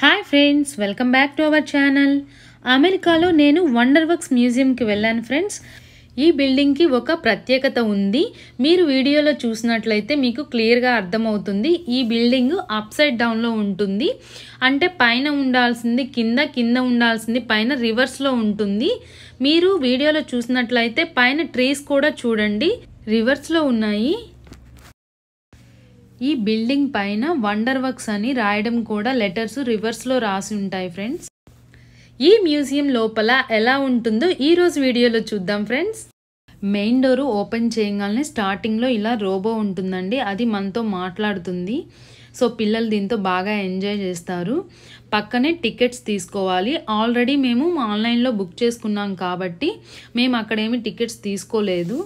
hi friends welcome back to our channel అమెరికాలో నేను wonder works మ్యూజియంకి వెళ్ళాను ఫ్రెండ్స్ ఈ బిల్డింగ్కి ఒక ప్రత్యేకత ఉంది మీరు వీడియోలో చూసినట్లయితే మీకు క్లియర్గా అర్థమవుతుంది ఈ బిల్డింగ్ అప్ సైడ్ డౌన్లో ఉంటుంది అంటే పైన ఉండాల్సింది కింద కింద ఉండాల్సింది పైన రివర్స్లో ఉంటుంది మీరు వీడియోలో చూసినట్లయితే పైన ట్రీస్ కూడా చూడండి రివర్స్లో ఉన్నాయి ఈ బిల్డింగ్ పైన వండర్ వర్క్స్ అని రాయడం కూడా లెటర్స్ రివర్స్లో రాసి ఉంటాయి ఫ్రెండ్స్ ఈ మ్యూజియం లోపల ఎలా ఉంటుందో ఈరోజు వీడియోలో చూద్దాం ఫ్రెండ్స్ మెయిన్ డోరు ఓపెన్ చేయగానే స్టార్టింగ్లో ఇలా రోబో ఉంటుందండి అది మనతో మాట్లాడుతుంది సో పిల్లలు దీంతో బాగా ఎంజాయ్ చేస్తారు పక్కనే టికెట్స్ తీసుకోవాలి ఆల్రెడీ మేము ఆన్లైన్లో బుక్ చేసుకున్నాం కాబట్టి మేము అక్కడేమి టికెట్స్ తీసుకోలేదు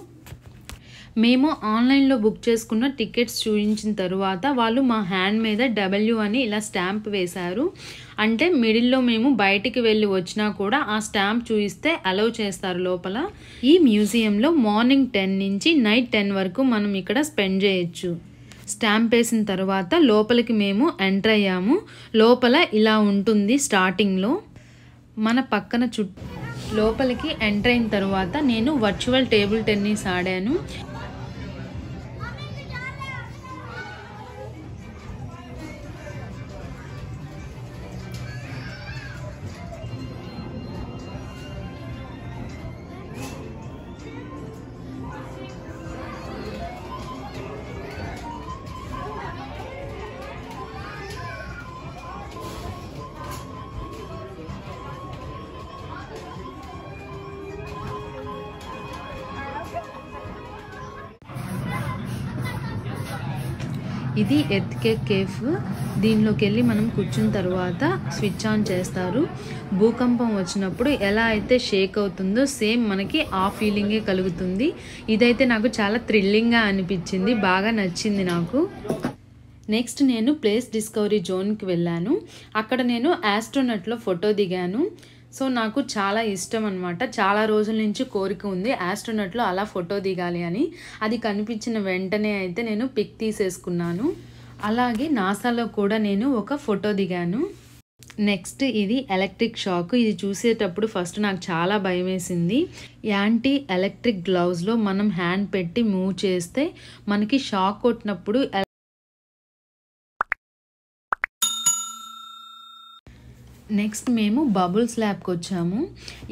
మేము ఆన్లైన్లో బుక్ చేసుకున్న టికెట్స్ చూపించిన తర్వాత వాళ్ళు మా హ్యాండ్ మీద డబ్ల్యూ అని ఇలా స్టాంప్ వేశారు అంటే మిడిల్లో మేము బయటికి వెళ్ళి వచ్చినా కూడా ఆ స్టాంప్ చూపిస్తే అలౌ చేస్తారు లోపల ఈ మ్యూజియంలో మార్నింగ్ టెన్ నుంచి నైట్ టెన్ వరకు మనం ఇక్కడ స్పెండ్ చేయొచ్చు స్టాంప్ వేసిన తర్వాత లోపలికి మేము ఎంటర్ అయ్యాము లోపల ఇలా ఉంటుంది స్టార్టింగ్లో మన పక్కన చుట్టూ లోపలికి ఎంటర్ అయిన తర్వాత నేను వర్చువల్ టేబుల్ టెన్నిస్ ఆడాను ఇది ఎత్కే కేఫ్ దీనిలోకి వెళ్ళి మనం కూర్చున్న తర్వాత స్విచ్ ఆన్ చేస్తారు భూకంపం వచ్చినప్పుడు ఎలా అయితే షేక్ అవుతుందో సేమ్ మనకి ఆ ఫీలింగే కలుగుతుంది ఇదైతే నాకు చాలా థ్రిల్లింగ్గా అనిపించింది బాగా నచ్చింది నాకు నెక్స్ట్ నేను ప్లేస్ డిస్కవరీ జోన్కి వెళ్ళాను అక్కడ నేను ఆస్ట్రోనట్లో ఫోటో దిగాను సో నాకు చాలా ఇష్టం అనమాట చాలా రోజుల నుంచి కోరిక ఉంది ఆస్ట్రోనట్లో అలా ఫోటో దిగాలి అని అది కనిపించిన వెంటనే అయితే నేను పిక్ తీసేసుకున్నాను అలాగే నాసాలో కూడా నేను ఒక ఫోటో దిగాను నెక్స్ట్ ఇది ఎలక్ట్రిక్ షాక్ ఇది చూసేటప్పుడు ఫస్ట్ నాకు చాలా భయం వేసింది యాంటీ ఎలక్ట్రిక్ గ్లౌజ్లో మనం హ్యాండ్ పెట్టి మూవ్ చేస్తే మనకి షాక్ కొట్టినప్పుడు నెక్స్ట్ మేము బబుల్స్ ల్యాబ్కి వచ్చాము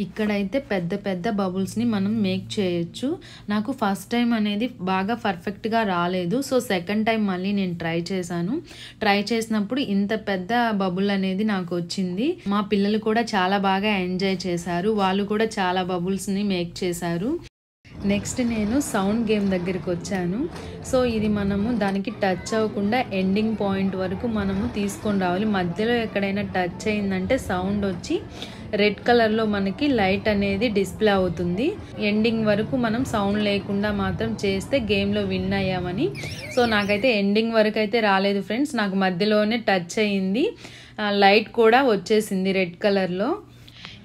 ఇక్కడైతే పెద్ద పెద్ద బబుల్స్ని మనం మేక్ చేయొచ్చు నాకు ఫస్ట్ టైం అనేది బాగా పర్ఫెక్ట్గా రాలేదు సో సెకండ్ టైం మళ్ళీ నేను ట్రై చేశాను ట్రై చేసినప్పుడు ఇంత పెద్ద బబుల్ అనేది నాకు వచ్చింది మా పిల్లలు కూడా చాలా బాగా ఎంజాయ్ చేశారు వాళ్ళు కూడా చాలా బబుల్స్ని మేక్ చేశారు నెక్స్ట్ నేను సౌండ్ గేమ్ దగ్గరికి వచ్చాను సో ఇది మనము దానికి టచ్ అవ్వకుండా ఎండింగ్ పాయింట్ వరకు మనము తీసుకొని రావాలి మధ్యలో ఎక్కడైనా టచ్ అయిందంటే సౌండ్ వచ్చి రెడ్ కలర్లో మనకి లైట్ అనేది డిస్ప్లే అవుతుంది ఎండింగ్ వరకు మనం సౌండ్ లేకుండా మాత్రం చేస్తే గేమ్లో విన్ అయ్యామని సో నాకైతే ఎండింగ్ వరకు అయితే రాలేదు ఫ్రెండ్స్ నాకు మధ్యలోనే టచ్ అయ్యింది లైట్ కూడా వచ్చేసింది రెడ్ కలర్లో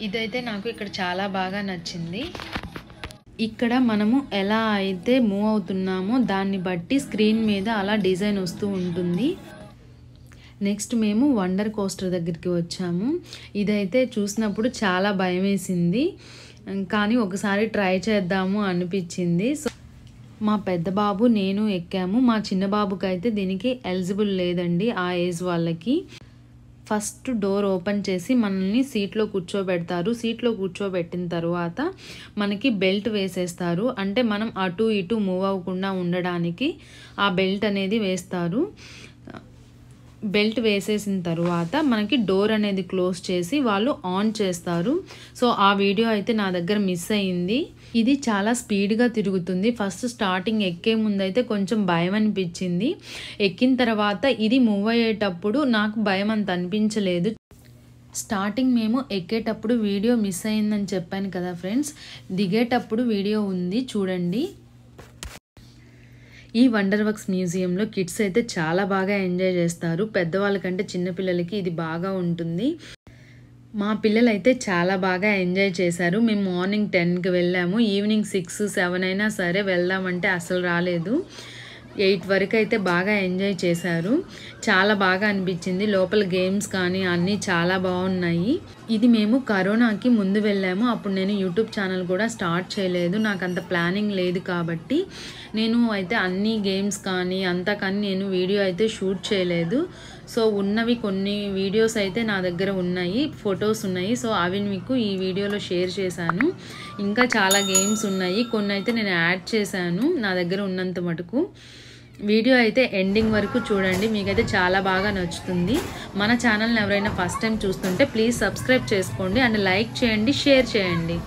ఇదైతే నాకు ఇక్కడ చాలా బాగా నచ్చింది ఇక్కడ మనము ఎలా అయితే మూవ్ అవుతున్నామో దాన్ని బట్టి స్క్రీన్ మీద అలా డిజైన్ వస్తూ ఉంటుంది నెక్స్ట్ మేము వండర్ కోస్టర్ దగ్గరికి వచ్చాము ఇదైతే చూసినప్పుడు చాలా భయం వేసింది కానీ ఒకసారి ట్రై చేద్దాము అనిపించింది సో మా పెద్ద బాబు నేను ఎక్కాము మా చిన్న బాబుకి అయితే దీనికి ఎలిజిబుల్ లేదండి ఆ ఏజ్ వాళ్ళకి ఫస్ట్ డోర్ ఓపెన్ చేసి మనల్ని సీట్లో కూర్చోబెడతారు సీట్లో కూర్చోబెట్టిన తర్వాత మనకి బెల్ట్ వేసేస్తారు అంటే మనం అటు ఇటు మూవ్ అవ్వకుండా ఉండడానికి ఆ బెల్ట్ అనేది వేస్తారు బెల్ట్ వేసేసిన తర్వాత మనకి డోర్ అనేది క్లోజ్ చేసి వాళ్ళు ఆన్ చేస్తారు సో ఆ వీడియో అయితే నా దగ్గర మిస్ అయ్యింది ఇది చాలా స్పీడ్గా తిరుగుతుంది ఫస్ట్ స్టార్టింగ్ ఎక్కే ముందైతే కొంచెం భయం అనిపించింది ఎక్కిన తర్వాత ఇది మూవ్ అయ్యేటప్పుడు నాకు భయం అంత అనిపించలేదు స్టార్టింగ్ మేము ఎక్కేటప్పుడు వీడియో మిస్ అయిందని చెప్పాను కదా ఫ్రెండ్స్ దిగేటప్పుడు వీడియో ఉంది చూడండి ఈ వండర్ వర్క్స్ మ్యూజియంలో కిడ్స్ అయితే చాలా బాగా ఎంజాయ్ చేస్తారు పెద్దవాళ్ళకంటే చిన్నపిల్లలకి ఇది బాగా ఉంటుంది మా పిల్లలైతే చాలా బాగా ఎంజాయ్ చేశారు మేము మార్నింగ్ టెన్కి వెళ్ళాము ఈవినింగ్ సిక్స్ సెవెన్ అయినా సరే వెళ్దామంటే అసలు రాలేదు ఎయిట్ వరకు అయితే బాగా ఎంజాయ్ చేశారు చాలా బాగా అనిపించింది లోపల గేమ్స్ కానీ అన్నీ చాలా బాగున్నాయి ఇది మేము కరోనాకి ముందు వెళ్ళాము అప్పుడు నేను యూట్యూబ్ ఛానల్ కూడా స్టార్ట్ చేయలేదు నాకు అంత ప్లానింగ్ లేదు కాబట్టి నేను అయితే అన్ని గేమ్స్ కానీ అంతా కానీ నేను వీడియో అయితే షూట్ చేయలేదు సో ఉన్నవి కొన్ని వీడియోస్ అయితే నా దగ్గర ఉన్నాయి ఫొటోస్ ఉన్నాయి సో అవి మీకు ఈ వీడియోలో షేర్ చేశాను ఇంకా చాలా గేమ్స్ ఉన్నాయి కొన్ని అయితే నేను యాడ్ చేశాను నా దగ్గర ఉన్నంత మటుకు వీడియో అయితే ఎండింగ్ వరకు చూడండి మీకైతే చాలా బాగా నచ్చుతుంది మన ఛానల్ని ఎవరైనా ఫస్ట్ టైం చూస్తుంటే ప్లీజ్ సబ్స్క్రైబ్ చేసుకోండి అండ్ లైక్ చేయండి షేర్ చేయండి